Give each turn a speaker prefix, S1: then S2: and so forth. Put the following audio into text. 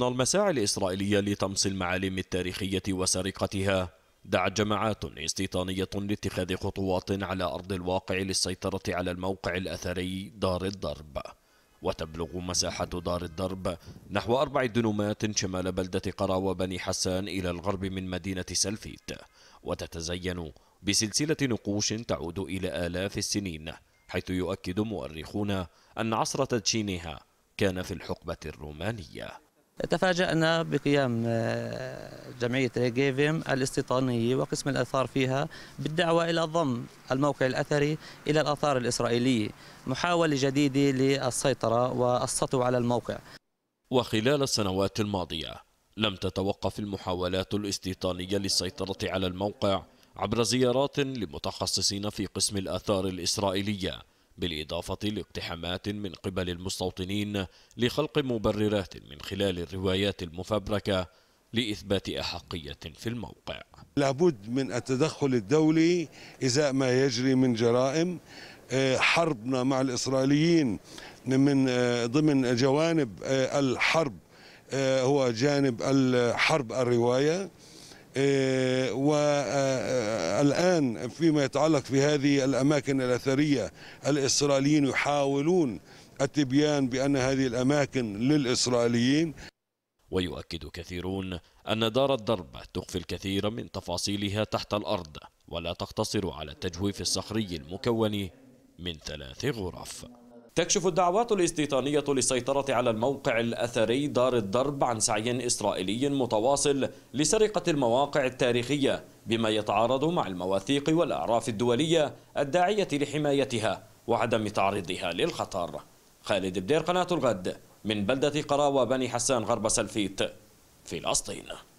S1: ضمن المساعي الإسرائيلية لطمس المعالم التاريخية وسرقتها دعت جماعات استيطانية لاتخاذ خطوات على أرض الواقع للسيطرة على الموقع الأثري دار الضرب وتبلغ مساحة دار الضرب نحو أربع دنومات شمال بلدة قرى وبني حسان إلى الغرب من مدينة سلفيت وتتزين بسلسلة نقوش تعود إلى آلاف السنين حيث يؤكد مؤرخون أن عصر تدشينها كان في الحقبة الرومانية
S2: تفاجأنا بقيام آه، جمعية ريجيفيم الاستيطانية وقسم الأثار فيها بالدعوة إلى ضم الموقع الأثري إلى الآثار الإسرائيلية محاولة جديدة للسيطرة والسطو على الموقع
S1: وخلال السنوات الماضية لم تتوقف المحاولات الاستيطانية للسيطرة على الموقع عبر زيارات لمتخصصين في قسم الآثار الإسرائيلية بالإضافة لاقتحامات من قبل المستوطنين لخلق مبررات من خلال الروايات المفبركة لإثبات أحقية في الموقع
S3: لابد من التدخل الدولي إزاء ما يجري من جرائم آه، حربنا مع الإسرائيليين من آه، ضمن جوانب آه، الحرب هو جانب الحرب الرواية آه، والآن فيما يتعلق في هذه الأماكن الأثرية الإسرائيليين يحاولون التبيان بأن هذه الأماكن للإسرائيليين
S1: ويؤكد كثيرون أن دار الضرب تخفي الكثير من تفاصيلها تحت الأرض ولا تقتصر على التجويف الصخري المكون من ثلاث غرف تكشف الدعوات الاستيطانية للسيطرة على الموقع الأثري دار الضرب عن سعي إسرائيلي متواصل لسرقة المواقع التاريخية بما يتعارض مع المواثيق والأعراف الدولية الداعية لحمايتها وعدم تعريضها للخطر خالد بدير قناة الغد من بلدة قراوة بني حسان غرب
S3: سلفيت فلسطين